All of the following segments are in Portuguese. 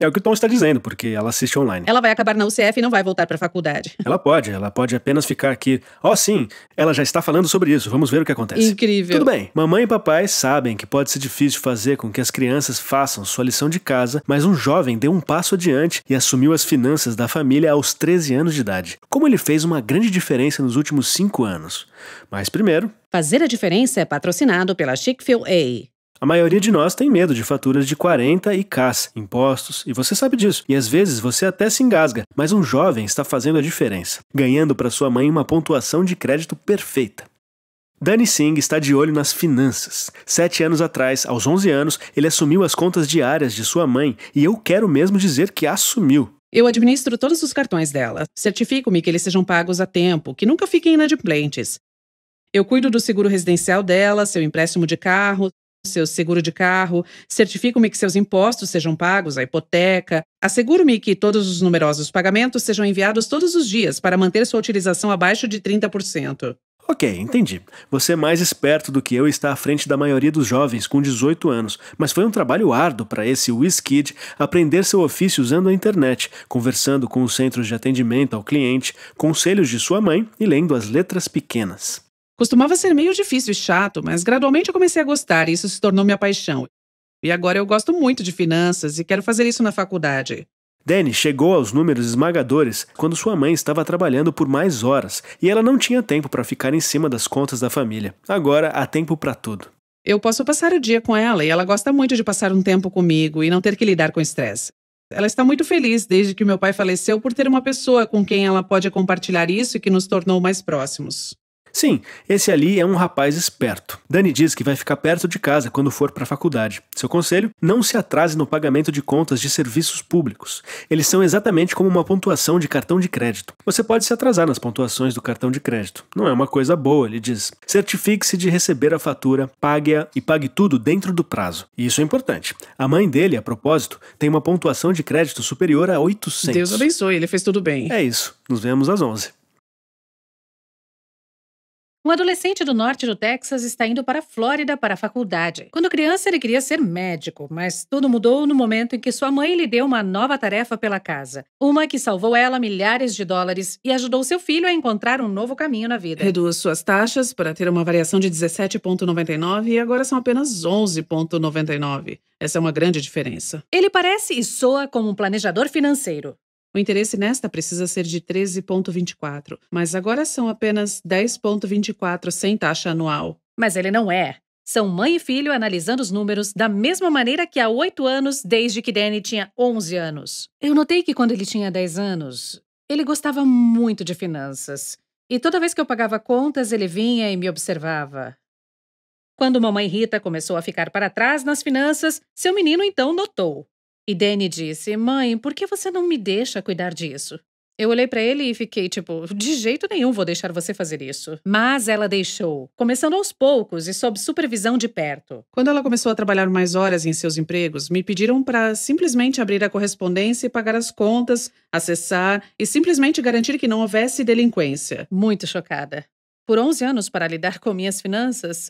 É o que o Tom está dizendo, porque ela assiste online. Ela vai acabar na UCF e não vai voltar para a faculdade. Ela pode, ela pode apenas ficar aqui. Oh, sim, ela já está falando sobre isso, vamos ver o que acontece. Incrível. Tudo bem, mamãe e papai sabem que pode ser difícil fazer com que as crianças façam sua lição de casa, mas um jovem deu um passo adiante e assumiu as finanças da família aos 13 anos de idade. Como ele fez uma grande diferença nos últimos cinco anos. Mas primeiro. Fazer a diferença é patrocinado pela Chick-fil-A. A maioria de nós tem medo de faturas de 40 e CAS, impostos, e você sabe disso. E às vezes você até se engasga, mas um jovem está fazendo a diferença, ganhando para sua mãe uma pontuação de crédito perfeita. Dani Singh está de olho nas finanças. Sete anos atrás, aos 11 anos, ele assumiu as contas diárias de sua mãe e eu quero mesmo dizer que assumiu. Eu administro todos os cartões dela. Certifico-me que eles sejam pagos a tempo, que nunca fiquem inadimplentes. Eu cuido do seguro residencial dela, seu empréstimo de carro, seu seguro de carro, certifico-me que seus impostos sejam pagos, a hipoteca, asseguro-me que todos os numerosos pagamentos sejam enviados todos os dias para manter sua utilização abaixo de 30%. Ok, entendi. Você é mais esperto do que eu e está à frente da maioria dos jovens com 18 anos, mas foi um trabalho árduo para esse WizKid aprender seu ofício usando a internet, conversando com os centros de atendimento ao cliente, conselhos de sua mãe e lendo as letras pequenas. Costumava ser meio difícil e chato, mas gradualmente eu comecei a gostar e isso se tornou minha paixão. E agora eu gosto muito de finanças e quero fazer isso na faculdade. Danny chegou aos números esmagadores quando sua mãe estava trabalhando por mais horas e ela não tinha tempo para ficar em cima das contas da família. Agora há tempo para tudo. Eu posso passar o dia com ela e ela gosta muito de passar um tempo comigo e não ter que lidar com estresse. Ela está muito feliz desde que meu pai faleceu por ter uma pessoa com quem ela pode compartilhar isso e que nos tornou mais próximos. Sim, esse ali é um rapaz esperto. Dani diz que vai ficar perto de casa quando for para a faculdade. Seu conselho? Não se atrase no pagamento de contas de serviços públicos. Eles são exatamente como uma pontuação de cartão de crédito. Você pode se atrasar nas pontuações do cartão de crédito. Não é uma coisa boa, ele diz. Certifique-se de receber a fatura, pague-a e pague tudo dentro do prazo. E isso é importante. A mãe dele, a propósito, tem uma pontuação de crédito superior a 800. Deus abençoe, ele fez tudo bem. É isso. Nos vemos às 11. Um adolescente do norte do Texas está indo para a Flórida para a faculdade. Quando criança, ele queria ser médico, mas tudo mudou no momento em que sua mãe lhe deu uma nova tarefa pela casa. Uma que salvou ela milhares de dólares e ajudou seu filho a encontrar um novo caminho na vida. Reduz suas taxas para ter uma variação de 17,99 e agora são apenas 11,99. Essa é uma grande diferença. Ele parece e soa como um planejador financeiro, o interesse nesta precisa ser de 13,24, mas agora são apenas 10,24 sem taxa anual. Mas ele não é. São mãe e filho analisando os números da mesma maneira que há oito anos, desde que Danny tinha 11 anos. Eu notei que quando ele tinha 10 anos, ele gostava muito de finanças. E toda vez que eu pagava contas, ele vinha e me observava. Quando mamãe Rita começou a ficar para trás nas finanças, seu menino então notou. E Danny disse: Mãe, por que você não me deixa cuidar disso? Eu olhei para ele e fiquei tipo, de jeito nenhum vou deixar você fazer isso. Mas ela deixou, começando aos poucos e sob supervisão de perto. Quando ela começou a trabalhar mais horas em seus empregos, me pediram para simplesmente abrir a correspondência e pagar as contas, acessar e simplesmente garantir que não houvesse delinquência. Muito chocada. Por 11 anos para lidar com minhas finanças,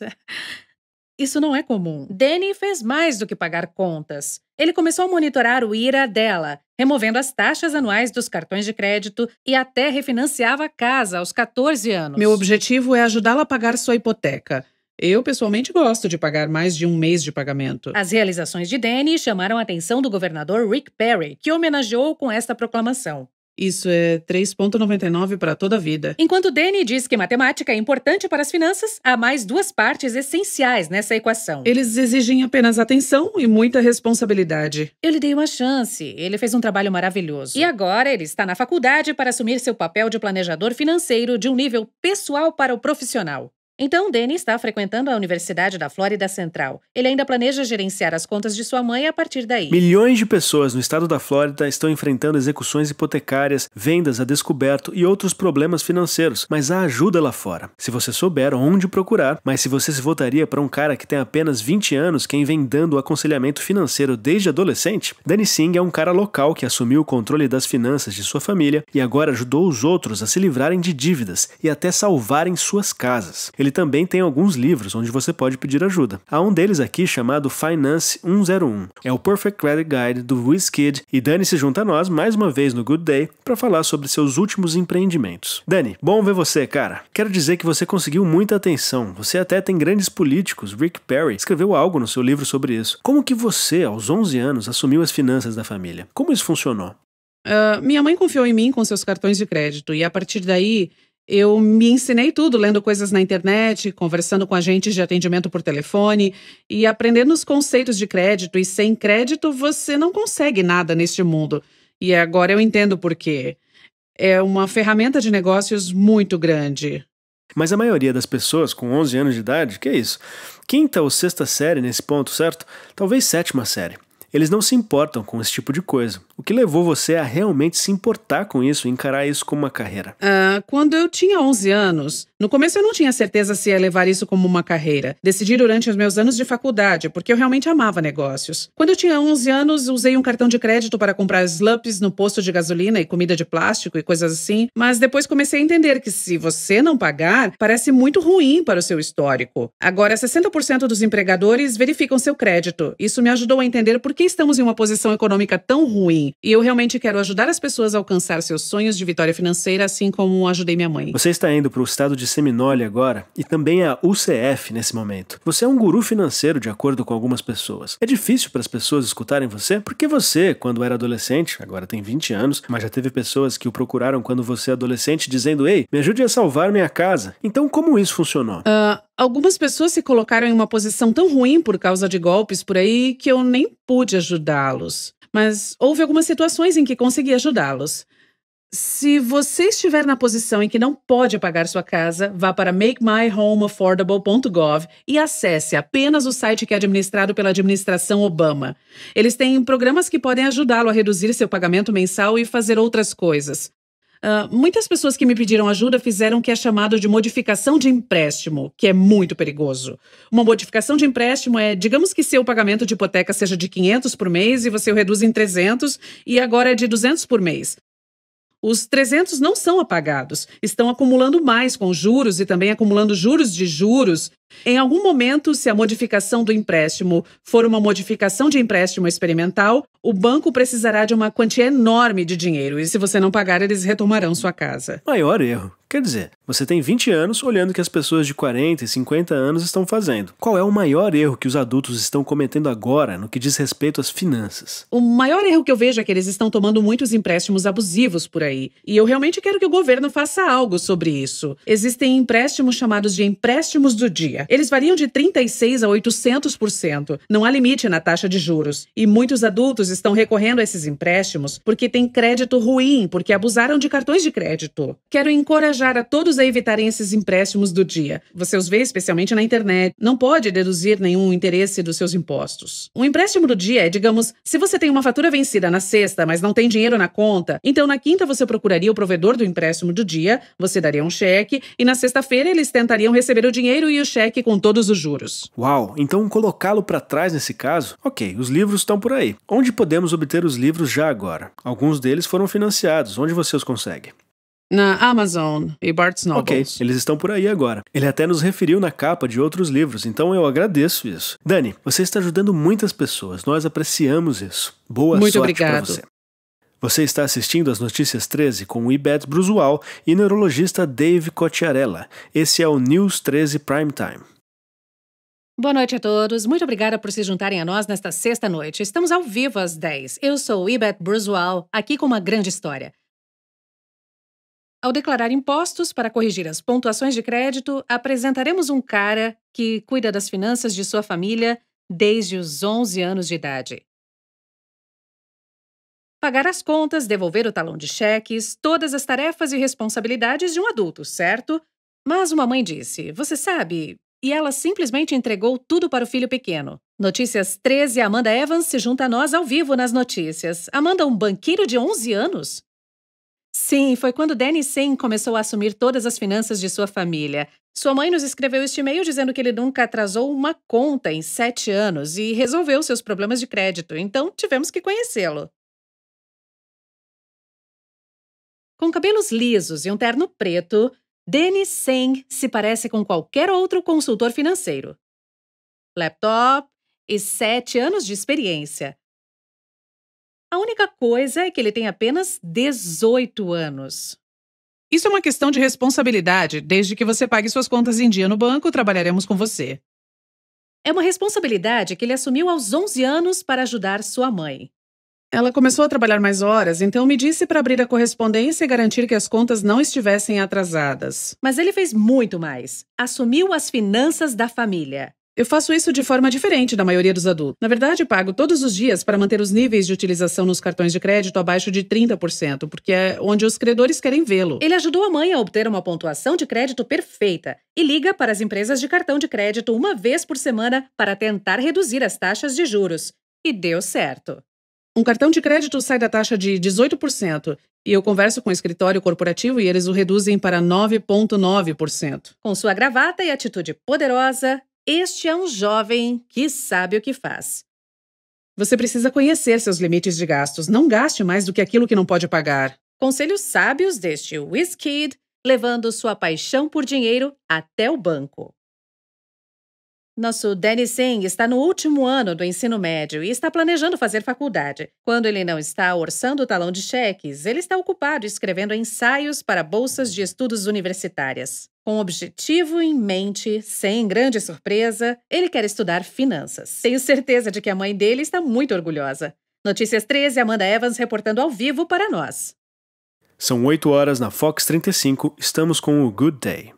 isso não é comum. Danny fez mais do que pagar contas. Ele começou a monitorar o IRA dela, removendo as taxas anuais dos cartões de crédito e até refinanciava a casa aos 14 anos. Meu objetivo é ajudá-la a pagar sua hipoteca. Eu, pessoalmente, gosto de pagar mais de um mês de pagamento. As realizações de Danny chamaram a atenção do governador Rick Perry, que homenageou com esta proclamação. Isso é 3,99 para toda a vida. Enquanto Danny diz que matemática é importante para as finanças, há mais duas partes essenciais nessa equação. Eles exigem apenas atenção e muita responsabilidade. Eu lhe dei uma chance. Ele fez um trabalho maravilhoso. E agora ele está na faculdade para assumir seu papel de planejador financeiro de um nível pessoal para o profissional. Então, Danny está frequentando a Universidade da Flórida Central. Ele ainda planeja gerenciar as contas de sua mãe a partir daí. Milhões de pessoas no estado da Flórida estão enfrentando execuções hipotecárias, vendas a descoberto e outros problemas financeiros, mas há ajuda lá fora. Se você souber onde procurar, mas se você se votaria para um cara que tem apenas 20 anos, quem vem dando aconselhamento financeiro desde adolescente, Danny Singh é um cara local que assumiu o controle das finanças de sua família e agora ajudou os outros a se livrarem de dívidas e até salvarem suas casas. Ele ele também tem alguns livros onde você pode pedir ajuda. Há um deles aqui chamado Finance 101. É o Perfect Credit Guide do WizKid e Dani se junta a nós mais uma vez no Good Day para falar sobre seus últimos empreendimentos. Dani, bom ver você, cara. Quero dizer que você conseguiu muita atenção. Você até tem grandes políticos. Rick Perry escreveu algo no seu livro sobre isso. Como que você, aos 11 anos, assumiu as finanças da família? Como isso funcionou? Uh, minha mãe confiou em mim com seus cartões de crédito e a partir daí eu me ensinei tudo lendo coisas na internet, conversando com agentes de atendimento por telefone e aprendendo os conceitos de crédito. E sem crédito você não consegue nada neste mundo. E agora eu entendo por quê. É uma ferramenta de negócios muito grande. Mas a maioria das pessoas com 11 anos de idade, que é isso? Quinta ou sexta série nesse ponto, certo? Talvez sétima série. Eles não se importam com esse tipo de coisa. O que levou você a realmente se importar com isso, encarar isso como uma carreira? Ah, quando eu tinha 11 anos, no começo eu não tinha certeza se ia levar isso como uma carreira. Decidi durante os meus anos de faculdade, porque eu realmente amava negócios. Quando eu tinha 11 anos, usei um cartão de crédito para comprar slurps no posto de gasolina e comida de plástico e coisas assim, mas depois comecei a entender que se você não pagar, parece muito ruim para o seu histórico. Agora, 60% dos empregadores verificam seu crédito. Isso me ajudou a entender por que estamos em uma posição econômica tão ruim mim. E eu realmente quero ajudar as pessoas a alcançar seus sonhos de vitória financeira, assim como ajudei minha mãe. Você está indo para o estado de Seminole agora e também a UCF nesse momento. Você é um guru financeiro, de acordo com algumas pessoas. É difícil para as pessoas escutarem você porque você, quando era adolescente, agora tem 20 anos, mas já teve pessoas que o procuraram quando você é adolescente dizendo: Ei, me ajude a salvar minha casa. Então, como isso funcionou? Uh, algumas pessoas se colocaram em uma posição tão ruim por causa de golpes por aí que eu nem pude ajudá-los mas houve algumas situações em que consegui ajudá-los. Se você estiver na posição em que não pode pagar sua casa, vá para makemyhomeaffordable.gov e acesse apenas o site que é administrado pela administração Obama. Eles têm programas que podem ajudá-lo a reduzir seu pagamento mensal e fazer outras coisas. Uh, muitas pessoas que me pediram ajuda fizeram o que é chamado de modificação de empréstimo, que é muito perigoso. Uma modificação de empréstimo é, digamos que seu pagamento de hipoteca seja de 500 por mês e você o reduz em 300 e agora é de 200 por mês. Os 300 não são apagados, estão acumulando mais com juros e também acumulando juros de juros. Em algum momento, se a modificação do empréstimo for uma modificação de empréstimo experimental, o banco precisará de uma quantia enorme de dinheiro e se você não pagar, eles retomarão sua casa. Maior erro. Quer dizer, você tem 20 anos olhando o que as pessoas de 40 e 50 anos estão fazendo. Qual é o maior erro que os adultos estão cometendo agora no que diz respeito às finanças? O maior erro que eu vejo é que eles estão tomando muitos empréstimos abusivos por aí. E eu realmente quero que o governo faça algo sobre isso. Existem empréstimos chamados de empréstimos do dia. Eles variam de 36 a 800%. Não há limite na taxa de juros. E muitos adultos estão recorrendo a esses empréstimos porque têm crédito ruim, porque abusaram de cartões de crédito. Quero encorajar a todos a evitarem esses empréstimos do dia. Você os vê especialmente na internet. Não pode deduzir nenhum interesse dos seus impostos. Um empréstimo do dia é, digamos, se você tem uma fatura vencida na sexta, mas não tem dinheiro na conta, então na quinta você procuraria o provedor do empréstimo do dia, você daria um cheque e na sexta-feira eles tentariam receber o dinheiro e o cheque com todos os juros. Uau, então colocá-lo para trás nesse caso? Ok, os livros estão por aí. Onde podemos obter os livros já agora. Alguns deles foram financiados. Onde você os consegue? Na Amazon e Barnes Noble. Ok, eles estão por aí agora. Ele até nos referiu na capa de outros livros, então eu agradeço isso. Dani, você está ajudando muitas pessoas. Nós apreciamos isso. Boa Muito sorte para você. Você está assistindo às Notícias 13 com o Ibet Brusual e neurologista Dave Cocciarella. Esse é o News 13 Primetime. Boa noite a todos. Muito obrigada por se juntarem a nós nesta sexta noite. Estamos ao vivo às 10. Eu sou Ibet Brusual, aqui com uma grande história. Ao declarar impostos para corrigir as pontuações de crédito, apresentaremos um cara que cuida das finanças de sua família desde os 11 anos de idade. Pagar as contas, devolver o talão de cheques, todas as tarefas e responsabilidades de um adulto, certo? Mas uma mãe disse: Você sabe, e ela simplesmente entregou tudo para o filho pequeno. Notícias 13, Amanda Evans se junta a nós ao vivo nas notícias. Amanda, um banqueiro de 11 anos? Sim, foi quando Danny Sen começou a assumir todas as finanças de sua família. Sua mãe nos escreveu este e-mail dizendo que ele nunca atrasou uma conta em sete anos e resolveu seus problemas de crédito, então tivemos que conhecê-lo. Com cabelos lisos e um terno preto, Denis Seng se parece com qualquer outro consultor financeiro. Laptop e sete anos de experiência. A única coisa é que ele tem apenas 18 anos. Isso é uma questão de responsabilidade. Desde que você pague suas contas em dia no banco, trabalharemos com você. É uma responsabilidade que ele assumiu aos 11 anos para ajudar sua mãe. Ela começou a trabalhar mais horas, então me disse para abrir a correspondência e garantir que as contas não estivessem atrasadas. Mas ele fez muito mais. Assumiu as finanças da família. Eu faço isso de forma diferente da maioria dos adultos. Na verdade, pago todos os dias para manter os níveis de utilização nos cartões de crédito abaixo de 30%, porque é onde os credores querem vê-lo. Ele ajudou a mãe a obter uma pontuação de crédito perfeita e liga para as empresas de cartão de crédito uma vez por semana para tentar reduzir as taxas de juros. E deu certo um cartão de crédito sai da taxa de 18% e eu converso com o escritório corporativo e eles o reduzem para 9,9%. Com sua gravata e atitude poderosa, este é um jovem que sabe o que faz. Você precisa conhecer seus limites de gastos. Não gaste mais do que aquilo que não pode pagar. Conselhos sábios deste WizKid, levando sua paixão por dinheiro até o banco. Nosso Danny Singh está no último ano do ensino médio e está planejando fazer faculdade. Quando ele não está orçando o talão de cheques, ele está ocupado escrevendo ensaios para bolsas de estudos universitárias. Com o objetivo em mente, sem grande surpresa, ele quer estudar finanças. Tenho certeza de que a mãe dele está muito orgulhosa. Notícias 13, Amanda Evans reportando ao vivo para nós. São 8 horas na Fox 35, estamos com o Good Day.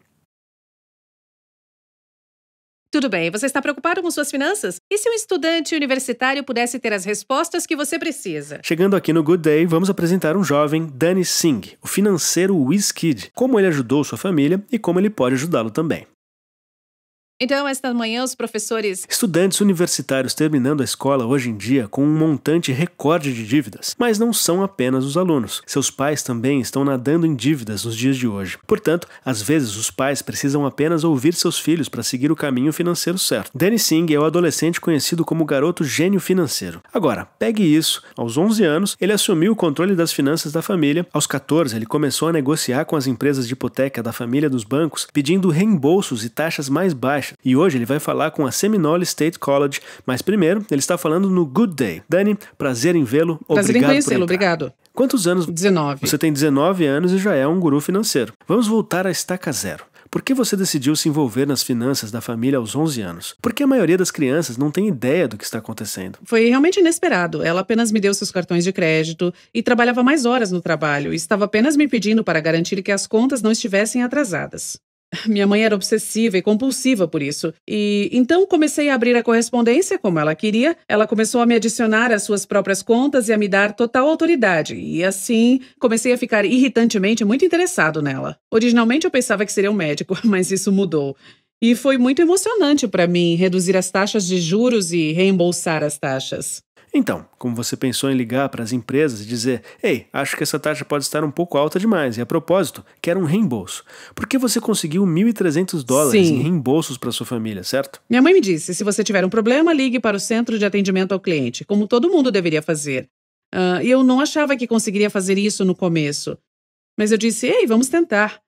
Tudo bem, você está preocupado com suas finanças? E se um estudante universitário pudesse ter as respostas que você precisa? Chegando aqui no Good Day, vamos apresentar um jovem, Danny Singh, o financeiro WizKid, como ele ajudou sua família e como ele pode ajudá-lo também. Então, esta manhã, os professores. Estudantes universitários terminando a escola hoje em dia com um montante recorde de dívidas. Mas não são apenas os alunos. Seus pais também estão nadando em dívidas nos dias de hoje. Portanto, às vezes os pais precisam apenas ouvir seus filhos para seguir o caminho financeiro certo. Danny Singh é o adolescente conhecido como garoto gênio financeiro. Agora, pegue isso. Aos 11 anos, ele assumiu o controle das finanças da família. Aos 14, ele começou a negociar com as empresas de hipoteca da família dos bancos, pedindo reembolsos e taxas mais baixas caixa. E hoje ele vai falar com a Seminole State College, mas primeiro ele está falando no Good Day. Dani, prazer em vê-lo. Prazer obrigado em conhecê-lo, obrigado. Quantos anos? 19. Você tem 19 anos e já é um guru financeiro. Vamos voltar à estaca zero. Por que você decidiu se envolver nas finanças da família aos 11 anos? Porque a maioria das crianças não tem ideia do que está acontecendo. Foi realmente inesperado. Ela apenas me deu seus cartões de crédito e trabalhava mais horas no trabalho. Estava apenas me pedindo para garantir que as contas não estivessem atrasadas. Minha mãe era obsessiva e compulsiva por isso. E então comecei a abrir a correspondência como ela queria. Ela começou a me adicionar às suas próprias contas e a me dar total autoridade. E assim, comecei a ficar irritantemente muito interessado nela. Originalmente eu pensava que seria um médico, mas isso mudou. E foi muito emocionante para mim reduzir as taxas de juros e reembolsar as taxas. Então, como você pensou em ligar para as empresas e dizer: "Ei, acho que essa taxa pode estar um pouco alta demais e a propósito, quero um reembolso". Porque você conseguiu 1.300 dólares Sim. em reembolsos para sua família, certo? Minha mãe me disse: "Se você tiver um problema, ligue para o centro de atendimento ao cliente, como todo mundo deveria fazer". Ah, e uh, eu não achava que conseguiria fazer isso no começo. Mas eu disse: "Ei, vamos tentar".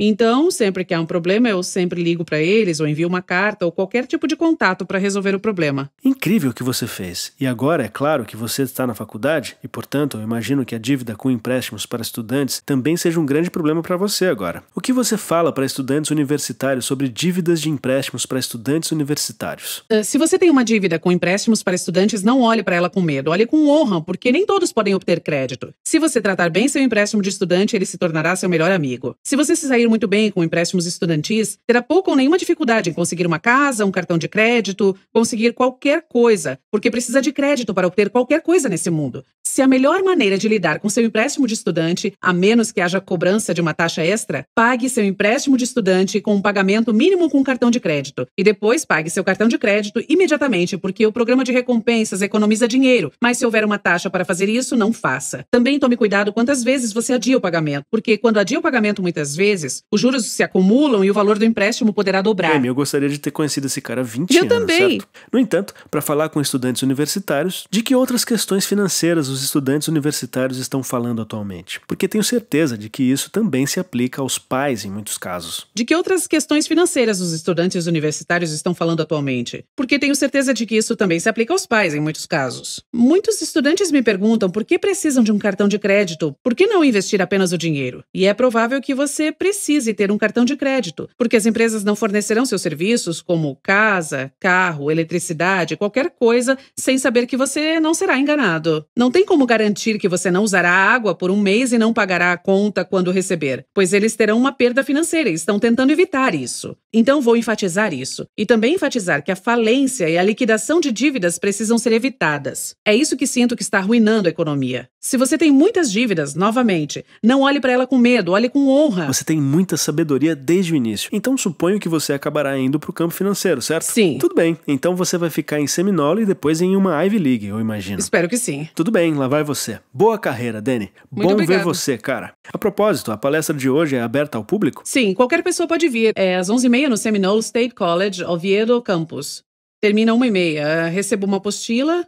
Então, sempre que há um problema, eu sempre ligo para eles ou envio uma carta ou qualquer tipo de contato para resolver o problema. Incrível o que você fez. E agora é claro que você está na faculdade e, portanto, eu imagino que a dívida com empréstimos para estudantes também seja um grande problema para você agora. O que você fala para estudantes universitários sobre dívidas de empréstimos para estudantes universitários? Ah, se você tem uma dívida com empréstimos para estudantes, não olhe para ela com medo, olhe com honra, porque nem todos podem obter crédito. Se você tratar bem seu empréstimo de estudante, ele se tornará seu melhor amigo. Se você se sair ir muito bem com empréstimos estudantis, terá pouca ou nenhuma dificuldade em conseguir uma casa, um cartão de crédito, conseguir qualquer coisa, porque precisa de crédito para obter qualquer coisa nesse mundo. Se a melhor maneira de lidar com seu empréstimo de estudante, a menos que haja cobrança de uma taxa extra, pague seu empréstimo de estudante com um pagamento mínimo com um cartão de crédito e depois pague seu cartão de crédito imediatamente, porque o programa de recompensas economiza dinheiro, mas se houver uma taxa para fazer isso, não faça. Também tome cuidado quantas vezes você adia o pagamento, porque quando adia o pagamento muitas vezes, os juros se acumulam e o valor do empréstimo poderá dobrar. eu gostaria de ter conhecido esse cara há 20 eu anos. Eu também. Certo? No entanto, para falar com estudantes universitários, de que outras questões financeiras os estudantes universitários estão falando atualmente? Porque tenho certeza de que isso também se aplica aos pais em muitos casos. De que outras questões financeiras os estudantes universitários estão falando atualmente? Porque tenho certeza de que isso também se aplica aos pais em muitos casos. Muitos estudantes me perguntam por que precisam de um cartão de crédito, por que não investir apenas o dinheiro? E é provável que você precise precise ter um cartão de crédito, porque as empresas não fornecerão seus serviços, como casa, carro, eletricidade, qualquer coisa, sem saber que você não será enganado. Não tem como garantir que você não usará água por um mês e não pagará a conta quando receber, pois eles terão uma perda financeira e estão tentando evitar isso. Então vou enfatizar isso e também enfatizar que a falência e a liquidação de dívidas precisam ser evitadas. É isso que sinto que está arruinando a economia. Se você tem muitas dívidas, novamente, não olhe para ela com medo, olhe com honra. Você tem muita sabedoria desde o início. Então suponho que você acabará indo para o campo financeiro, certo? Sim. Tudo bem. Então você vai ficar em Seminole e depois em uma Ivy League, eu imagino. Espero que sim. Tudo bem, lá vai você. Boa carreira, Dani. Muito Bom obrigado. ver você, cara. A propósito, a palestra de hoje é aberta ao público? Sim, qualquer pessoa pode vir. É às 11h30 meia no Seminole State College, Oviedo Campus. Termina uma e meia. Recebo uma apostila.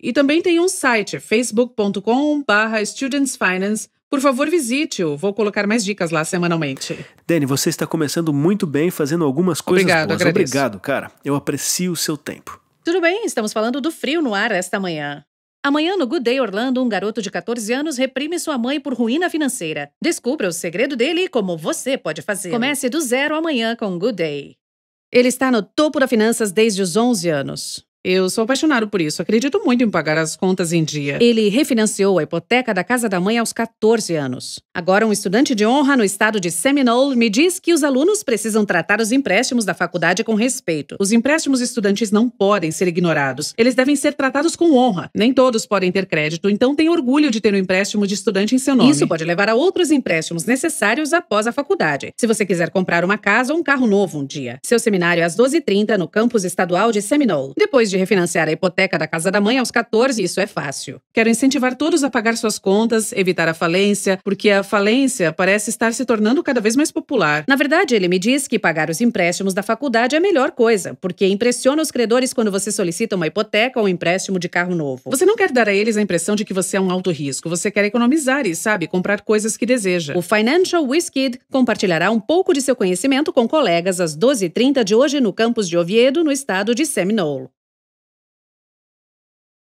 E também tem um site, facebook.com/barra studentsfinance. Por favor, visite-o. Vou colocar mais dicas lá semanalmente. Dani, você está começando muito bem, fazendo algumas coisas Obrigado, boas. Agradeço. Obrigado, cara. Eu aprecio o seu tempo. Tudo bem, estamos falando do frio no ar esta manhã. Amanhã, no Good Day Orlando, um garoto de 14 anos reprime sua mãe por ruína financeira. Descubra o segredo dele e como você pode fazer. Comece do zero amanhã com Good Day. Ele está no topo da finanças desde os 11 anos. Eu sou apaixonado por isso. Acredito muito em pagar as contas em dia. Ele refinanciou a hipoteca da casa da mãe aos 14 anos. Agora, um estudante de honra no estado de Seminole me diz que os alunos precisam tratar os empréstimos da faculdade com respeito. Os empréstimos estudantes não podem ser ignorados. Eles devem ser tratados com honra. Nem todos podem ter crédito, então tem orgulho de ter um empréstimo de estudante em seu nome. Isso pode levar a outros empréstimos necessários após a faculdade. Se você quiser comprar uma casa ou um carro novo um dia. Seu seminário é às 12h30 no campus estadual de Seminole. Depois de refinanciar a hipoteca da casa da mãe aos 14, isso é fácil. Quero incentivar todos a pagar suas contas, evitar a falência, porque a falência parece estar se tornando cada vez mais popular. Na verdade, ele me diz que pagar os empréstimos da faculdade é a melhor coisa, porque impressiona os credores quando você solicita uma hipoteca ou um empréstimo de carro novo. Você não quer dar a eles a impressão de que você é um alto risco, você quer economizar e, sabe, comprar coisas que deseja. O Financial Whiz compartilhará um pouco de seu conhecimento com colegas às 12h30 de hoje no campus de Oviedo, no estado de Seminole.